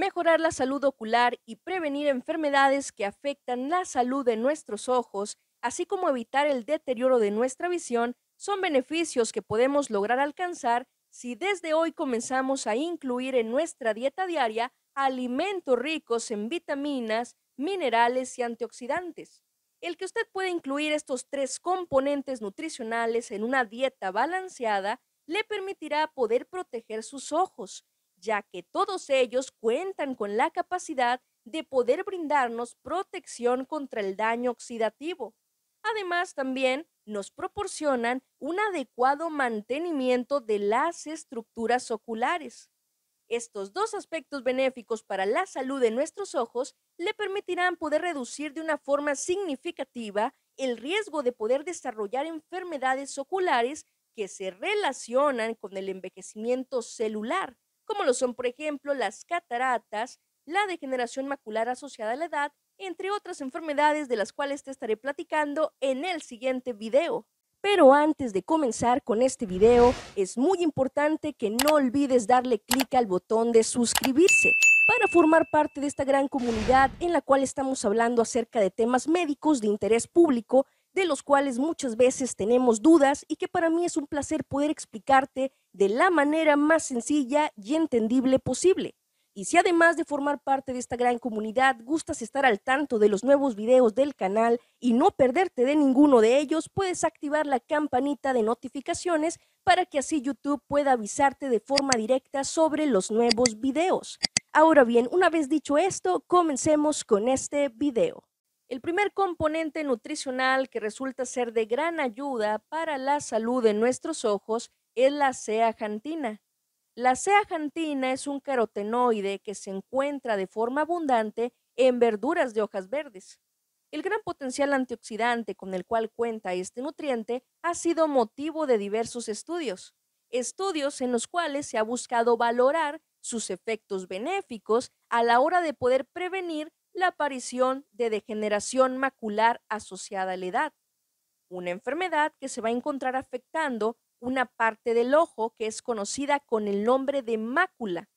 mejorar la salud ocular y prevenir enfermedades que afectan la salud de nuestros ojos, así como evitar el deterioro de nuestra visión, son beneficios que podemos lograr alcanzar si desde hoy comenzamos a incluir en nuestra dieta diaria alimentos ricos en vitaminas, minerales y antioxidantes. El que usted pueda incluir estos tres componentes nutricionales en una dieta balanceada le permitirá poder proteger sus ojos, ya que todos ellos cuentan con la capacidad de poder brindarnos protección contra el daño oxidativo. Además, también nos proporcionan un adecuado mantenimiento de las estructuras oculares. Estos dos aspectos benéficos para la salud de nuestros ojos le permitirán poder reducir de una forma significativa el riesgo de poder desarrollar enfermedades oculares que se relacionan con el envejecimiento celular, como lo son, por ejemplo, las cataratas, la degeneración macular asociada a la edad, entre otras enfermedades de las cuales te estaré platicando en el siguiente video. Pero antes de comenzar con este video, es muy importante que no olvides darle clic al botón de suscribirse para formar parte de esta gran comunidad en la cual estamos hablando acerca de temas médicos de interés público de los cuales muchas veces tenemos dudas y que para mí es un placer poder explicarte de la manera más sencilla y entendible posible. Y si además de formar parte de esta gran comunidad gustas estar al tanto de los nuevos videos del canal y no perderte de ninguno de ellos, puedes activar la campanita de notificaciones para que así YouTube pueda avisarte de forma directa sobre los nuevos videos. Ahora bien, una vez dicho esto, comencemos con este video. El primer componente nutricional que resulta ser de gran ayuda para la salud de nuestros ojos es la ceajantina. La ceajantina es un carotenoide que se encuentra de forma abundante en verduras de hojas verdes. El gran potencial antioxidante con el cual cuenta este nutriente ha sido motivo de diversos estudios, estudios en los cuales se ha buscado valorar sus efectos benéficos a la hora de poder prevenir la aparición de degeneración macular asociada a la edad, una enfermedad que se va a encontrar afectando una parte del ojo que es conocida con el nombre de mácula.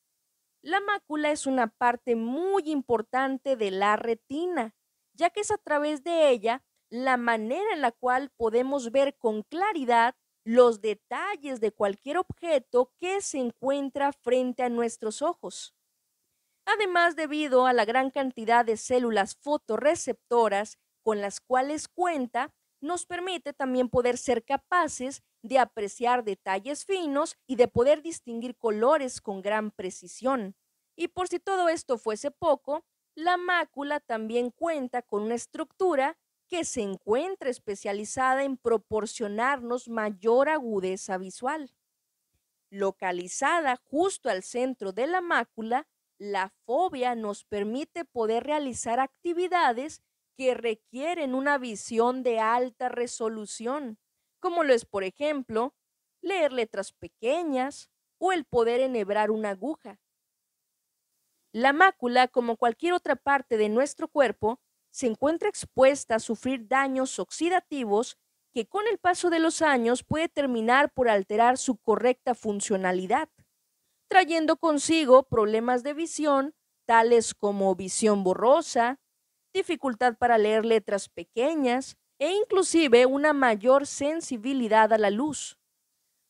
La mácula es una parte muy importante de la retina, ya que es a través de ella la manera en la cual podemos ver con claridad los detalles de cualquier objeto que se encuentra frente a nuestros ojos. Además, debido a la gran cantidad de células fotorreceptoras con las cuales cuenta, nos permite también poder ser capaces de apreciar detalles finos y de poder distinguir colores con gran precisión. Y por si todo esto fuese poco, la mácula también cuenta con una estructura que se encuentra especializada en proporcionarnos mayor agudeza visual. Localizada justo al centro de la mácula, la fobia nos permite poder realizar actividades que requieren una visión de alta resolución, como lo es, por ejemplo, leer letras pequeñas o el poder enhebrar una aguja. La mácula, como cualquier otra parte de nuestro cuerpo, se encuentra expuesta a sufrir daños oxidativos que con el paso de los años puede terminar por alterar su correcta funcionalidad trayendo consigo problemas de visión, tales como visión borrosa, dificultad para leer letras pequeñas e inclusive una mayor sensibilidad a la luz.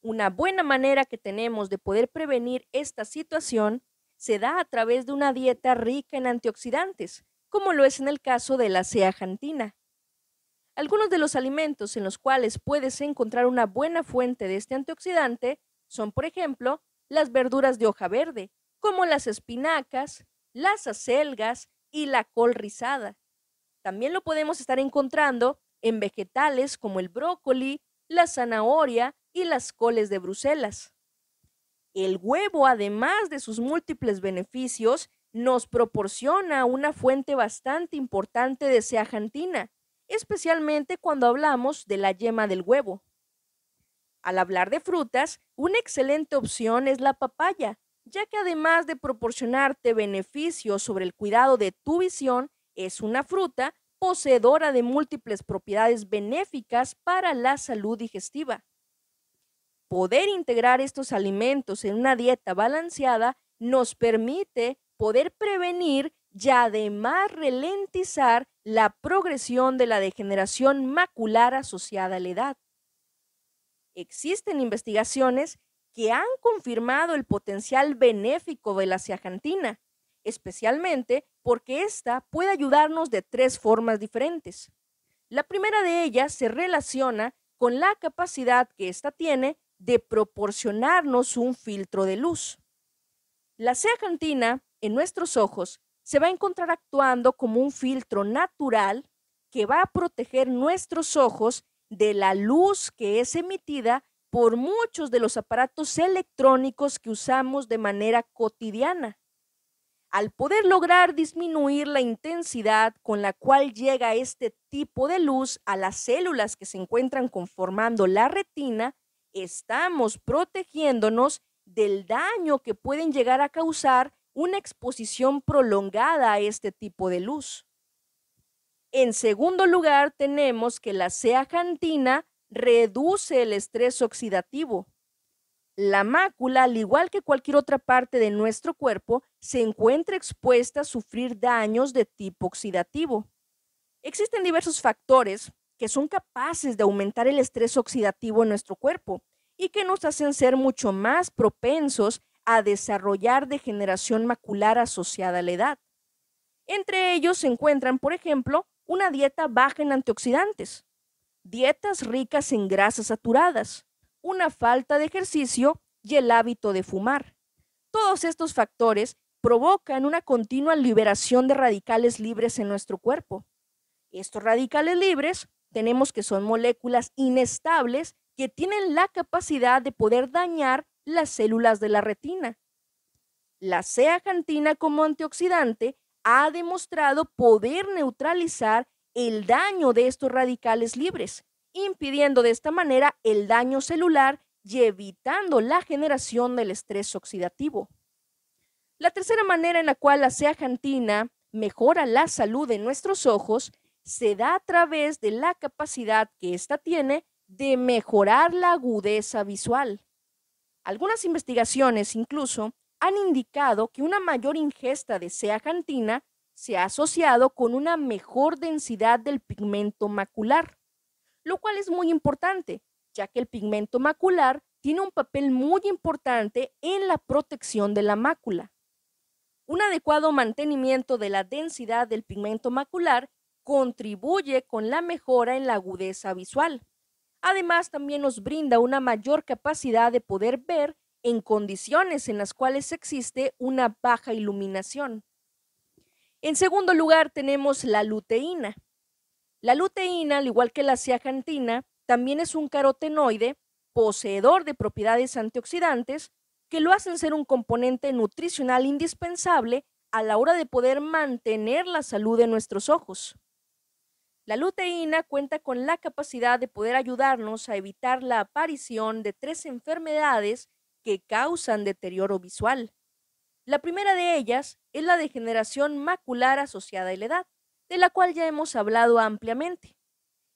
Una buena manera que tenemos de poder prevenir esta situación se da a través de una dieta rica en antioxidantes, como lo es en el caso de la ceajantina. Algunos de los alimentos en los cuales puedes encontrar una buena fuente de este antioxidante son, por ejemplo, las verduras de hoja verde, como las espinacas, las acelgas y la col rizada. También lo podemos estar encontrando en vegetales como el brócoli, la zanahoria y las coles de Bruselas. El huevo, además de sus múltiples beneficios, nos proporciona una fuente bastante importante de zeaxantina, especialmente cuando hablamos de la yema del huevo. Al hablar de frutas, una excelente opción es la papaya, ya que además de proporcionarte beneficios sobre el cuidado de tu visión, es una fruta poseedora de múltiples propiedades benéficas para la salud digestiva. Poder integrar estos alimentos en una dieta balanceada nos permite poder prevenir y además ralentizar la progresión de la degeneración macular asociada a la edad. Existen investigaciones que han confirmado el potencial benéfico de la ciajantina, especialmente porque ésta puede ayudarnos de tres formas diferentes. La primera de ellas se relaciona con la capacidad que ésta tiene de proporcionarnos un filtro de luz. La ceacantina en nuestros ojos se va a encontrar actuando como un filtro natural que va a proteger nuestros ojos de la luz que es emitida por muchos de los aparatos electrónicos que usamos de manera cotidiana. Al poder lograr disminuir la intensidad con la cual llega este tipo de luz a las células que se encuentran conformando la retina, estamos protegiéndonos del daño que pueden llegar a causar una exposición prolongada a este tipo de luz. En segundo lugar, tenemos que la ceajantina reduce el estrés oxidativo. La mácula, al igual que cualquier otra parte de nuestro cuerpo, se encuentra expuesta a sufrir daños de tipo oxidativo. Existen diversos factores que son capaces de aumentar el estrés oxidativo en nuestro cuerpo y que nos hacen ser mucho más propensos a desarrollar degeneración macular asociada a la edad. Entre ellos se encuentran, por ejemplo, una dieta baja en antioxidantes, dietas ricas en grasas saturadas, una falta de ejercicio y el hábito de fumar. Todos estos factores provocan una continua liberación de radicales libres en nuestro cuerpo. Estos radicales libres tenemos que son moléculas inestables que tienen la capacidad de poder dañar las células de la retina. La cantina como antioxidante ha demostrado poder neutralizar el daño de estos radicales libres, impidiendo de esta manera el daño celular y evitando la generación del estrés oxidativo. La tercera manera en la cual la ceajantina mejora la salud de nuestros ojos se da a través de la capacidad que ésta tiene de mejorar la agudeza visual. Algunas investigaciones incluso han indicado que una mayor ingesta de zeaxantina se ha asociado con una mejor densidad del pigmento macular, lo cual es muy importante, ya que el pigmento macular tiene un papel muy importante en la protección de la mácula. Un adecuado mantenimiento de la densidad del pigmento macular contribuye con la mejora en la agudeza visual. Además, también nos brinda una mayor capacidad de poder ver en condiciones en las cuales existe una baja iluminación. En segundo lugar, tenemos la luteína. La luteína, al igual que la ciacantina, también es un carotenoide poseedor de propiedades antioxidantes que lo hacen ser un componente nutricional indispensable a la hora de poder mantener la salud de nuestros ojos. La luteína cuenta con la capacidad de poder ayudarnos a evitar la aparición de tres enfermedades que causan deterioro visual. La primera de ellas es la degeneración macular asociada a la edad, de la cual ya hemos hablado ampliamente.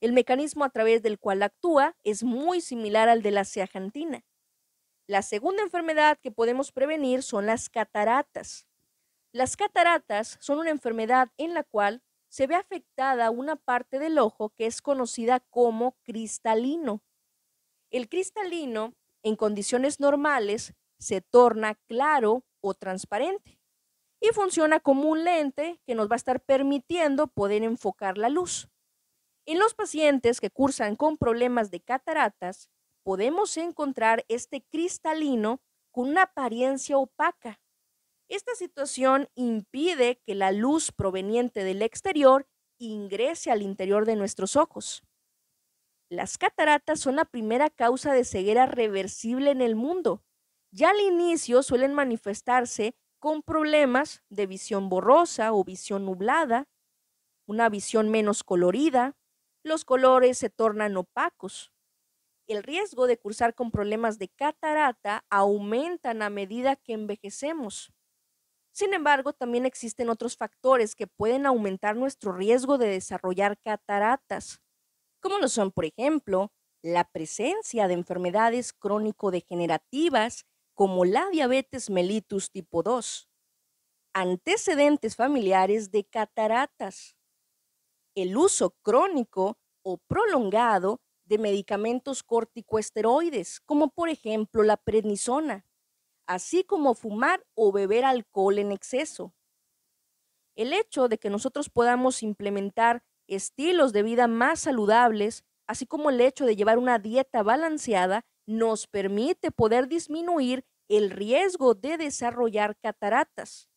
El mecanismo a través del cual actúa es muy similar al de la ceajantina. La segunda enfermedad que podemos prevenir son las cataratas. Las cataratas son una enfermedad en la cual se ve afectada una parte del ojo que es conocida como cristalino. El cristalino en condiciones normales se torna claro o transparente y funciona como un lente que nos va a estar permitiendo poder enfocar la luz. En los pacientes que cursan con problemas de cataratas, podemos encontrar este cristalino con una apariencia opaca. Esta situación impide que la luz proveniente del exterior ingrese al interior de nuestros ojos. Las cataratas son la primera causa de ceguera reversible en el mundo. Ya al inicio suelen manifestarse con problemas de visión borrosa o visión nublada, una visión menos colorida, los colores se tornan opacos. El riesgo de cursar con problemas de catarata aumentan a medida que envejecemos. Sin embargo, también existen otros factores que pueden aumentar nuestro riesgo de desarrollar cataratas como lo son, por ejemplo, la presencia de enfermedades crónico-degenerativas como la diabetes mellitus tipo 2, antecedentes familiares de cataratas, el uso crónico o prolongado de medicamentos corticoesteroides, como por ejemplo la prednisona, así como fumar o beber alcohol en exceso. El hecho de que nosotros podamos implementar estilos de vida más saludables, así como el hecho de llevar una dieta balanceada, nos permite poder disminuir el riesgo de desarrollar cataratas.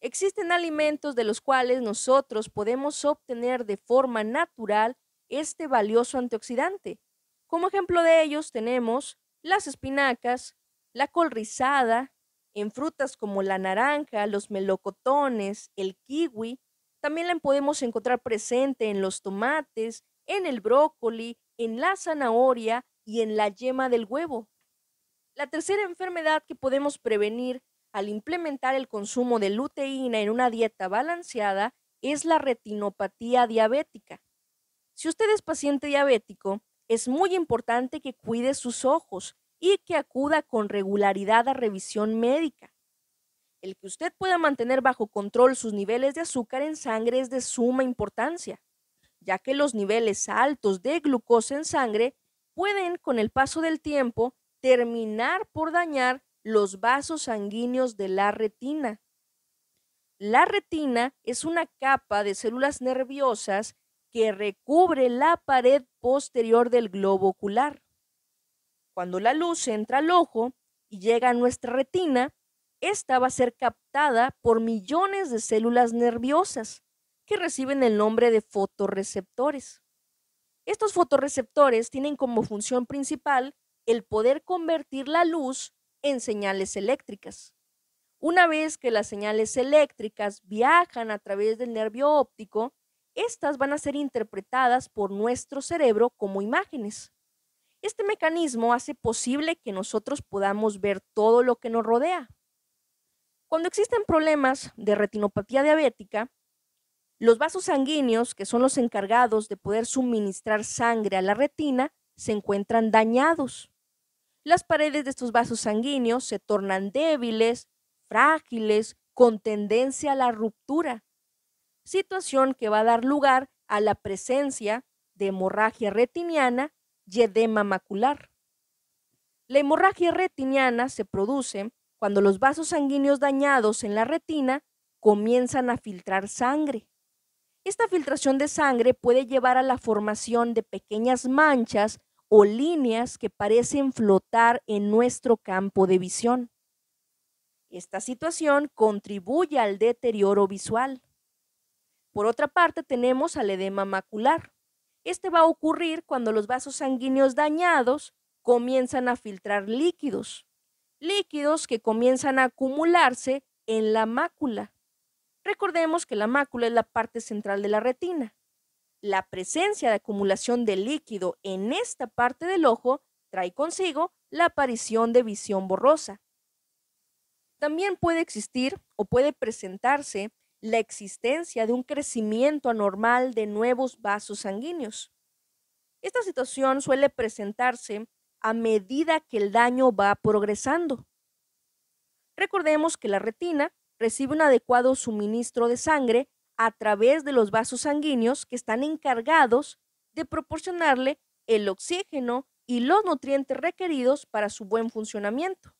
Existen alimentos de los cuales nosotros podemos obtener de forma natural este valioso antioxidante. Como ejemplo de ellos tenemos las espinacas, la col rizada, en frutas como la naranja, los melocotones, el kiwi, también la podemos encontrar presente en los tomates, en el brócoli, en la zanahoria y en la yema del huevo. La tercera enfermedad que podemos prevenir al implementar el consumo de luteína en una dieta balanceada es la retinopatía diabética. Si usted es paciente diabético, es muy importante que cuide sus ojos y que acuda con regularidad a revisión médica. El que usted pueda mantener bajo control sus niveles de azúcar en sangre es de suma importancia, ya que los niveles altos de glucosa en sangre pueden, con el paso del tiempo, terminar por dañar los vasos sanguíneos de la retina. La retina es una capa de células nerviosas que recubre la pared posterior del globo ocular. Cuando la luz entra al ojo y llega a nuestra retina, esta va a ser captada por millones de células nerviosas que reciben el nombre de fotorreceptores. Estos fotorreceptores tienen como función principal el poder convertir la luz en señales eléctricas. Una vez que las señales eléctricas viajan a través del nervio óptico, estas van a ser interpretadas por nuestro cerebro como imágenes. Este mecanismo hace posible que nosotros podamos ver todo lo que nos rodea. Cuando existen problemas de retinopatía diabética, los vasos sanguíneos, que son los encargados de poder suministrar sangre a la retina, se encuentran dañados. Las paredes de estos vasos sanguíneos se tornan débiles, frágiles, con tendencia a la ruptura, situación que va a dar lugar a la presencia de hemorragia retiniana y edema macular. La hemorragia retiniana se produce cuando los vasos sanguíneos dañados en la retina comienzan a filtrar sangre. Esta filtración de sangre puede llevar a la formación de pequeñas manchas o líneas que parecen flotar en nuestro campo de visión. Esta situación contribuye al deterioro visual. Por otra parte, tenemos al edema macular. Este va a ocurrir cuando los vasos sanguíneos dañados comienzan a filtrar líquidos líquidos que comienzan a acumularse en la mácula. Recordemos que la mácula es la parte central de la retina. La presencia de acumulación de líquido en esta parte del ojo trae consigo la aparición de visión borrosa. También puede existir o puede presentarse la existencia de un crecimiento anormal de nuevos vasos sanguíneos. Esta situación suele presentarse a medida que el daño va progresando. Recordemos que la retina recibe un adecuado suministro de sangre a través de los vasos sanguíneos que están encargados de proporcionarle el oxígeno y los nutrientes requeridos para su buen funcionamiento.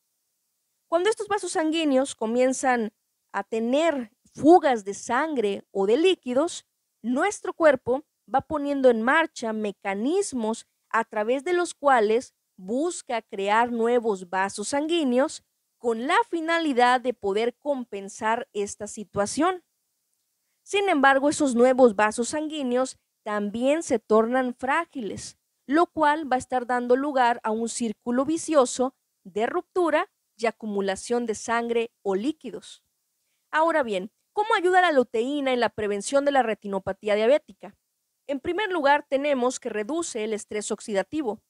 Cuando estos vasos sanguíneos comienzan a tener fugas de sangre o de líquidos, nuestro cuerpo va poniendo en marcha mecanismos a través de los cuales busca crear nuevos vasos sanguíneos con la finalidad de poder compensar esta situación. Sin embargo, esos nuevos vasos sanguíneos también se tornan frágiles, lo cual va a estar dando lugar a un círculo vicioso de ruptura y acumulación de sangre o líquidos. Ahora bien, ¿cómo ayuda la luteína en la prevención de la retinopatía diabética? En primer lugar, tenemos que reduce el estrés oxidativo.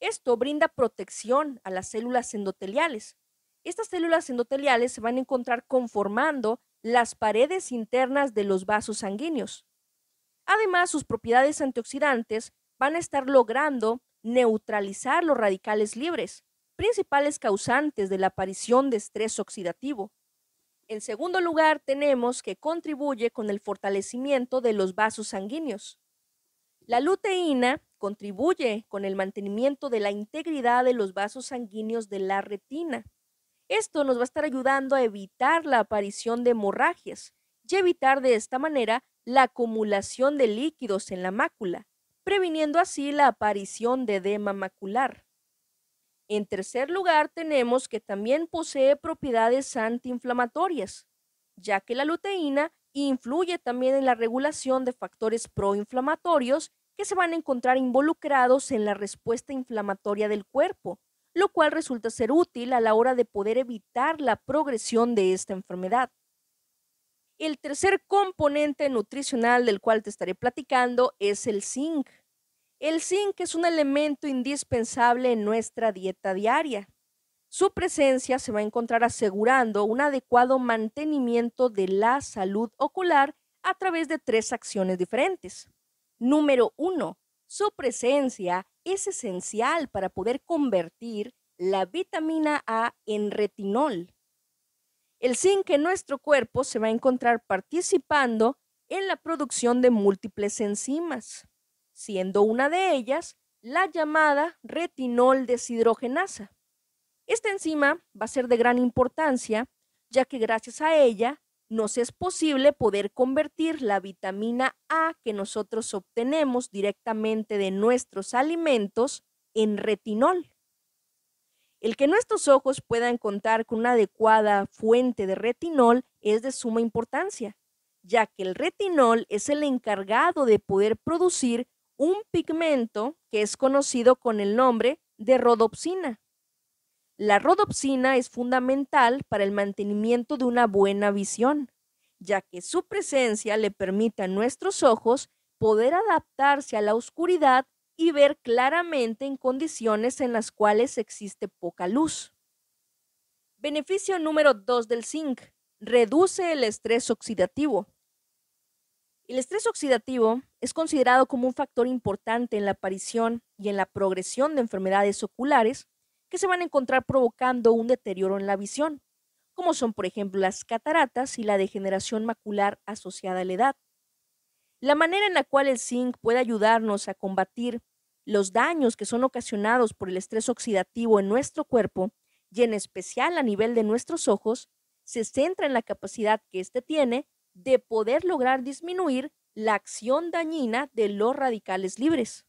Esto brinda protección a las células endoteliales. Estas células endoteliales se van a encontrar conformando las paredes internas de los vasos sanguíneos. Además, sus propiedades antioxidantes van a estar logrando neutralizar los radicales libres, principales causantes de la aparición de estrés oxidativo. En segundo lugar, tenemos que contribuye con el fortalecimiento de los vasos sanguíneos. La luteína contribuye con el mantenimiento de la integridad de los vasos sanguíneos de la retina. Esto nos va a estar ayudando a evitar la aparición de hemorragias y evitar de esta manera la acumulación de líquidos en la mácula, previniendo así la aparición de edema macular. En tercer lugar, tenemos que también posee propiedades antiinflamatorias, ya que la luteína influye también en la regulación de factores proinflamatorios que se van a encontrar involucrados en la respuesta inflamatoria del cuerpo, lo cual resulta ser útil a la hora de poder evitar la progresión de esta enfermedad. El tercer componente nutricional del cual te estaré platicando es el zinc. El zinc es un elemento indispensable en nuestra dieta diaria. Su presencia se va a encontrar asegurando un adecuado mantenimiento de la salud ocular a través de tres acciones diferentes. Número 1. su presencia es esencial para poder convertir la vitamina A en retinol. El zinc en nuestro cuerpo se va a encontrar participando en la producción de múltiples enzimas, siendo una de ellas la llamada retinol deshidrogenasa. Esta enzima va a ser de gran importancia, ya que gracias a ella nos es posible poder convertir la vitamina A que nosotros obtenemos directamente de nuestros alimentos en retinol. El que nuestros ojos puedan contar con una adecuada fuente de retinol es de suma importancia, ya que el retinol es el encargado de poder producir un pigmento que es conocido con el nombre de rodopsina. La rodopsina es fundamental para el mantenimiento de una buena visión, ya que su presencia le permite a nuestros ojos poder adaptarse a la oscuridad y ver claramente en condiciones en las cuales existe poca luz. Beneficio número 2 del zinc. Reduce el estrés oxidativo. El estrés oxidativo es considerado como un factor importante en la aparición y en la progresión de enfermedades oculares que se van a encontrar provocando un deterioro en la visión, como son por ejemplo las cataratas y la degeneración macular asociada a la edad. La manera en la cual el zinc puede ayudarnos a combatir los daños que son ocasionados por el estrés oxidativo en nuestro cuerpo y en especial a nivel de nuestros ojos, se centra en la capacidad que éste tiene de poder lograr disminuir la acción dañina de los radicales libres.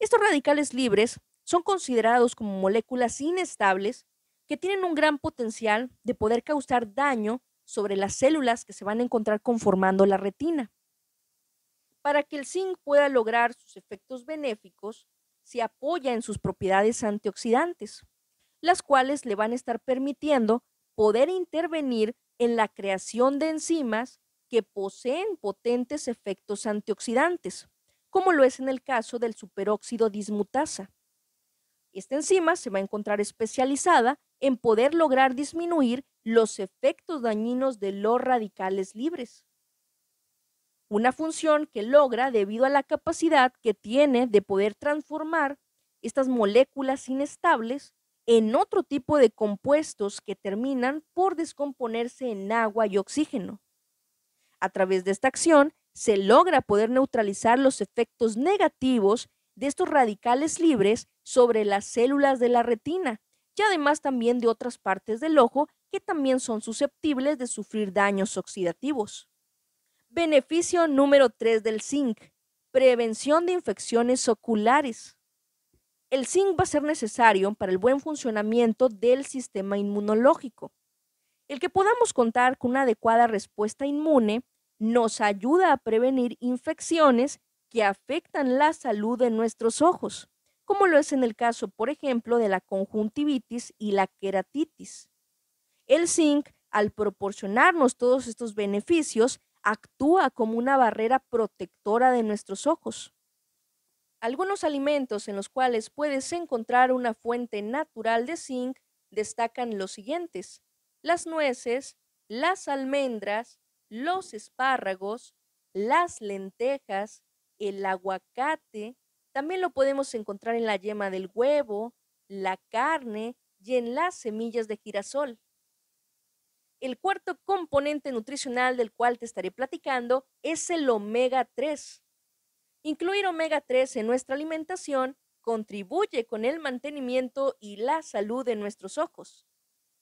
Estos radicales libres son considerados como moléculas inestables que tienen un gran potencial de poder causar daño sobre las células que se van a encontrar conformando la retina. Para que el zinc pueda lograr sus efectos benéficos, se apoya en sus propiedades antioxidantes, las cuales le van a estar permitiendo poder intervenir en la creación de enzimas que poseen potentes efectos antioxidantes, como lo es en el caso del superóxido dismutasa. Esta enzima se va a encontrar especializada en poder lograr disminuir los efectos dañinos de los radicales libres. Una función que logra debido a la capacidad que tiene de poder transformar estas moléculas inestables en otro tipo de compuestos que terminan por descomponerse en agua y oxígeno. A través de esta acción se logra poder neutralizar los efectos negativos de estos radicales libres sobre las células de la retina y además también de otras partes del ojo que también son susceptibles de sufrir daños oxidativos. Beneficio número 3 del zinc. Prevención de infecciones oculares. El zinc va a ser necesario para el buen funcionamiento del sistema inmunológico. El que podamos contar con una adecuada respuesta inmune nos ayuda a prevenir infecciones que afectan la salud de nuestros ojos, como lo es en el caso, por ejemplo, de la conjuntivitis y la queratitis. El zinc, al proporcionarnos todos estos beneficios, actúa como una barrera protectora de nuestros ojos. Algunos alimentos en los cuales puedes encontrar una fuente natural de zinc destacan los siguientes. Las nueces, las almendras, los espárragos, las lentejas, el aguacate, también lo podemos encontrar en la yema del huevo, la carne y en las semillas de girasol. El cuarto componente nutricional del cual te estaré platicando es el omega 3. Incluir omega 3 en nuestra alimentación contribuye con el mantenimiento y la salud de nuestros ojos.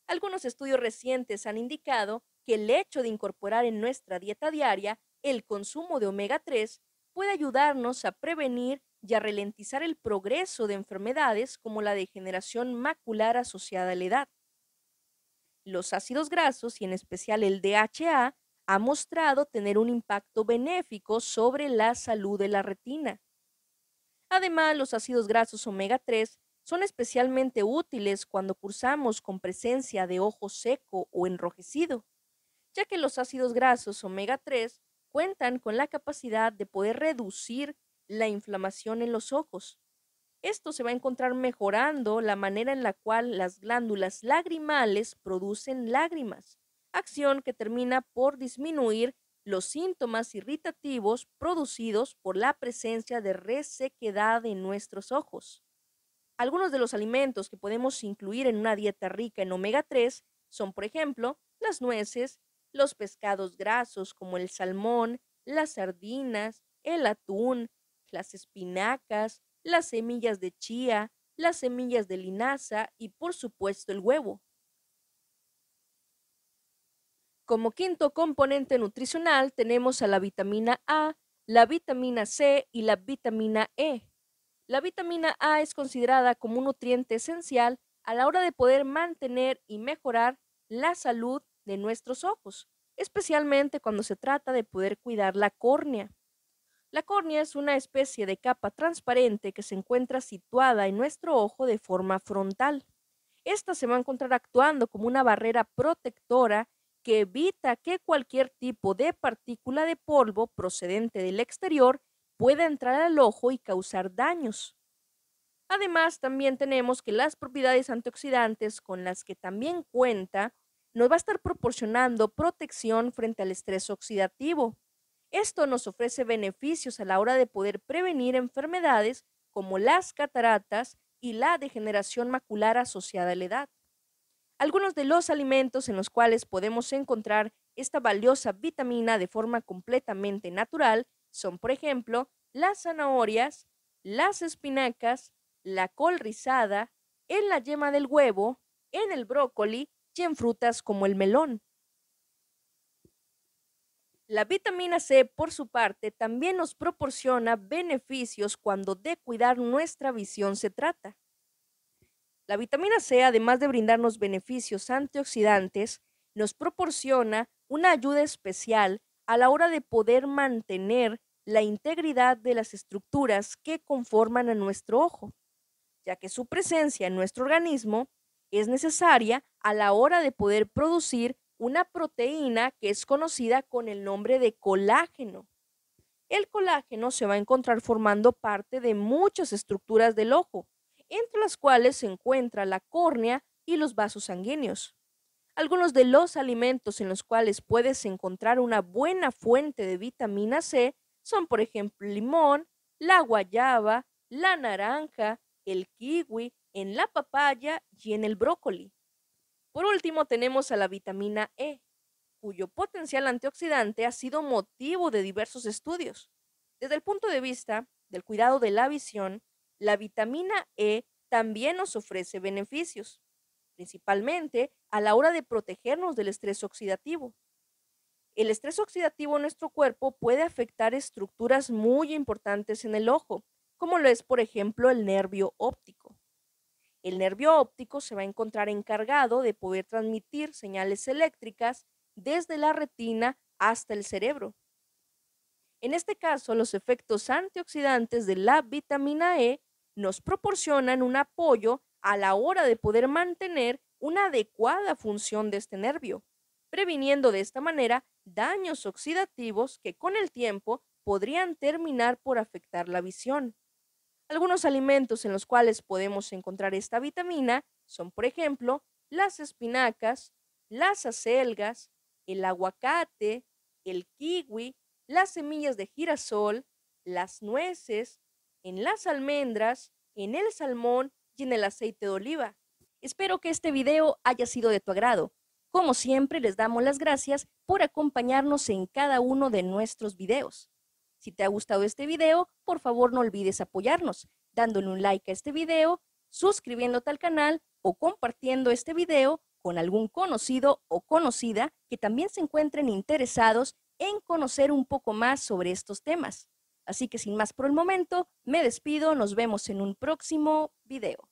Algunos estudios recientes han indicado que el hecho de incorporar en nuestra dieta diaria el consumo de omega 3 puede ayudarnos a prevenir y a ralentizar el progreso de enfermedades como la degeneración macular asociada a la edad. Los ácidos grasos y en especial el DHA ha mostrado tener un impacto benéfico sobre la salud de la retina. Además, los ácidos grasos omega 3 son especialmente útiles cuando cursamos con presencia de ojo seco o enrojecido, ya que los ácidos grasos omega 3 cuentan con la capacidad de poder reducir la inflamación en los ojos. Esto se va a encontrar mejorando la manera en la cual las glándulas lagrimales producen lágrimas, acción que termina por disminuir los síntomas irritativos producidos por la presencia de resequedad en nuestros ojos. Algunos de los alimentos que podemos incluir en una dieta rica en omega 3 son, por ejemplo, las nueces, los pescados grasos como el salmón, las sardinas, el atún, las espinacas, las semillas de chía, las semillas de linaza y por supuesto el huevo. Como quinto componente nutricional tenemos a la vitamina A, la vitamina C y la vitamina E. La vitamina A es considerada como un nutriente esencial a la hora de poder mantener y mejorar la salud de nuestros ojos, especialmente cuando se trata de poder cuidar la córnea. La córnea es una especie de capa transparente que se encuentra situada en nuestro ojo de forma frontal. Esta se va a encontrar actuando como una barrera protectora que evita que cualquier tipo de partícula de polvo procedente del exterior pueda entrar al ojo y causar daños. Además, también tenemos que las propiedades antioxidantes con las que también cuenta nos va a estar proporcionando protección frente al estrés oxidativo. Esto nos ofrece beneficios a la hora de poder prevenir enfermedades como las cataratas y la degeneración macular asociada a la edad. Algunos de los alimentos en los cuales podemos encontrar esta valiosa vitamina de forma completamente natural son, por ejemplo, las zanahorias, las espinacas, la col rizada, en la yema del huevo, en el brócoli en frutas como el melón. La vitamina C, por su parte, también nos proporciona beneficios cuando de cuidar nuestra visión se trata. La vitamina C, además de brindarnos beneficios antioxidantes, nos proporciona una ayuda especial a la hora de poder mantener la integridad de las estructuras que conforman a nuestro ojo, ya que su presencia en nuestro organismo es necesaria a la hora de poder producir una proteína que es conocida con el nombre de colágeno. El colágeno se va a encontrar formando parte de muchas estructuras del ojo, entre las cuales se encuentra la córnea y los vasos sanguíneos. Algunos de los alimentos en los cuales puedes encontrar una buena fuente de vitamina C son, por ejemplo, el limón, la guayaba, la naranja, el kiwi, en la papaya y en el brócoli. Por último, tenemos a la vitamina E, cuyo potencial antioxidante ha sido motivo de diversos estudios. Desde el punto de vista del cuidado de la visión, la vitamina E también nos ofrece beneficios, principalmente a la hora de protegernos del estrés oxidativo. El estrés oxidativo en nuestro cuerpo puede afectar estructuras muy importantes en el ojo, como lo es, por ejemplo, el nervio óptico. El nervio óptico se va a encontrar encargado de poder transmitir señales eléctricas desde la retina hasta el cerebro. En este caso, los efectos antioxidantes de la vitamina E nos proporcionan un apoyo a la hora de poder mantener una adecuada función de este nervio, previniendo de esta manera daños oxidativos que con el tiempo podrían terminar por afectar la visión. Algunos alimentos en los cuales podemos encontrar esta vitamina son, por ejemplo, las espinacas, las acelgas, el aguacate, el kiwi, las semillas de girasol, las nueces, en las almendras, en el salmón y en el aceite de oliva. Espero que este video haya sido de tu agrado. Como siempre, les damos las gracias por acompañarnos en cada uno de nuestros videos. Si te ha gustado este video, por favor no olvides apoyarnos dándole un like a este video, suscribiéndote al canal o compartiendo este video con algún conocido o conocida que también se encuentren interesados en conocer un poco más sobre estos temas. Así que sin más por el momento, me despido, nos vemos en un próximo video.